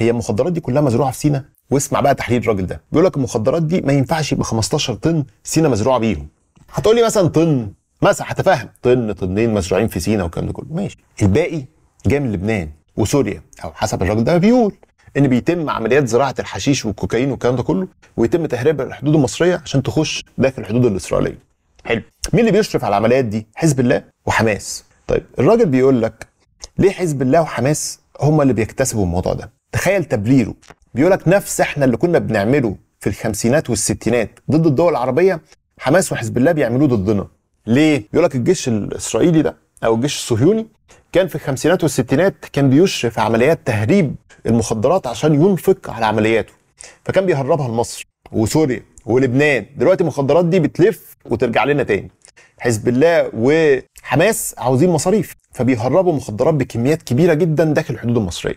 هي المخدرات دي كلها مزروعه في سينا واسمع بقى تحليل الراجل ده بيقول لك المخدرات دي ما ينفعش يبقى 15 طن سينا مزروعه بيهم هتقول لي مثلا طن مثلا هتفهم طن طنين مزروعين في سينا والكلام ده كله ماشي الباقي جاي من لبنان وسوريا او حسب الراجل ده بيقول ان بيتم عمليات زراعه الحشيش والكوكايين والكلام ده كله ويتم تهريبها للحدود المصريه عشان تخش داخل الحدود الاسرائيليه حلو مين اللي بيشرف على العمليات دي حزب الله وحماس طيب الراجل بيقول لك ليه حزب الله وحماس هم اللي بيكتسبوا الموضوع ده تخيل تبريره بيقول لك نفس احنا اللي كنا بنعمله في الخمسينات والستينات ضد الدول العربيه حماس وحزب الله بيعملوه ضدنا ليه بيقول لك الجيش الاسرائيلي ده او الجيش الصهيوني كان في الخمسينات والستينات كان بيشرف عمليات تهريب المخدرات عشان ينفق على عملياته فكان بيهربها لمصر وسوريا ولبنان دلوقتي المخدرات دي بتلف وترجع لنا تاني حزب الله وحماس عاوزين مصاريف فبيهربوا مخدرات بكميات كبيره جدا داخل الحدود المصريه